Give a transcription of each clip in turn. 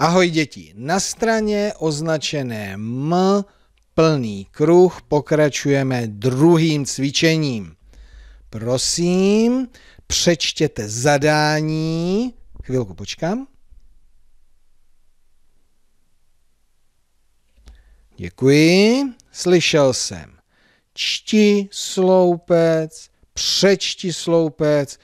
Ahoj děti, na straně označené M plný kruh pokračujeme druhým cvičením. Prosím, přečtěte zadání. Chvilku počkám. Děkuji, slyšel jsem. Čti sloupec, přečti sloupec,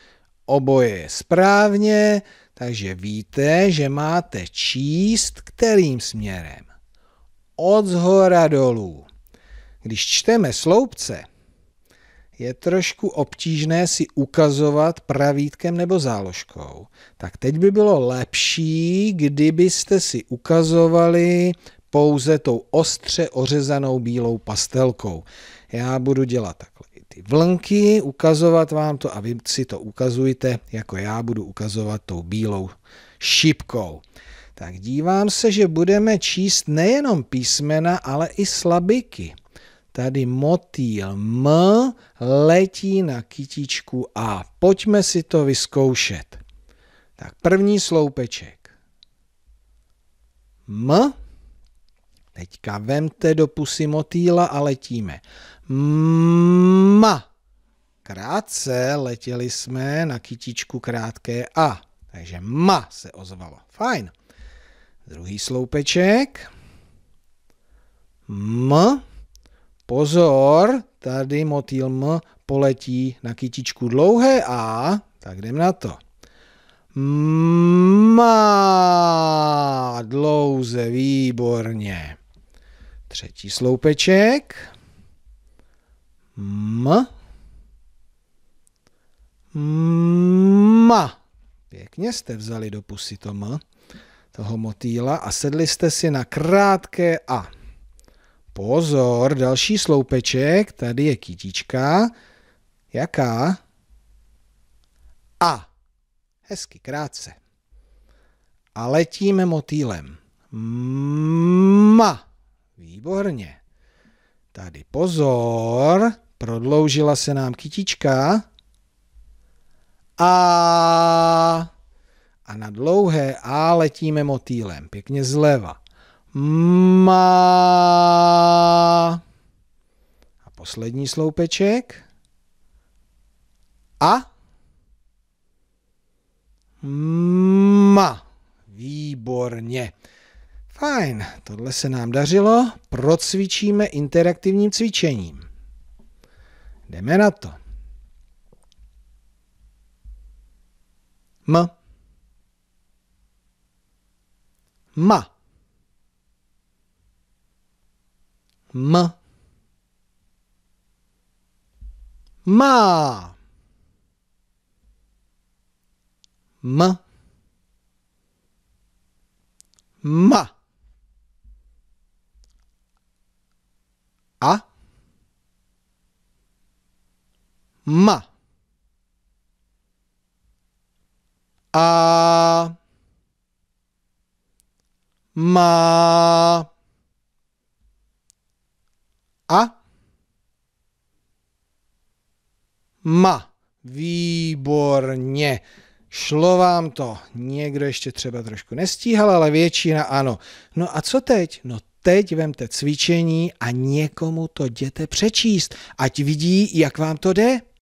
oboje je správně. Takže víte, že máte číst kterým směrem? Od zhora dolů. Když čteme sloupce, je trošku obtížné si ukazovat pravítkem nebo záložkou. Tak teď by bylo lepší, kdybyste si ukazovali pouze tou ostře ořezanou bílou pastelkou já budu dělat takhle ty vlnky, ukazovat vám to a vy si to ukazujte, jako já budu ukazovat tou bílou šipkou. Tak dívám se, že budeme číst nejenom písmena, ale i slabiky. Tady motýl M letí na kytičku A. Pojďme si to vyzkoušet. Tak první sloupeček. M Teďka vemte do pusy motýla a letíme. Ma. Krátce letěli jsme na kytičku krátké A. Takže ma se ozvalo. Fajn. Druhý sloupeček. M. Pozor, tady motýl M poletí na kytičku dlouhé A. Tak jdem na to. Má dlouze, výborně. Třetí sloupeček. M. Ma. Pěkně jste vzali do pusy to ma, toho motýla a sedli jste si na krátké A. Pozor, další sloupeček, tady je kytička. Jaká? A. Hezky, krátce. A letíme motýlem. Ma. Výborně. Tady pozor, prodloužila se nám kytička. A a na dlouhé A letíme motýlem, pěkně zleva. Ma. A poslední sloupeček. A. Ma. Výborně. Fajn, tohle se nám dařilo. Procvičíme interaktivním cvičením. Jdeme na to. M. Ma. M. Má. M. Ma. ma. A ma, a ma. Výborně. Šlo vám to. Někdo ještě třeba trošku nestíhal, ale většina ano. No a co teď? No teď vemte cvičení a někomu to jděte přečíst, ať vidí, jak vám to jde.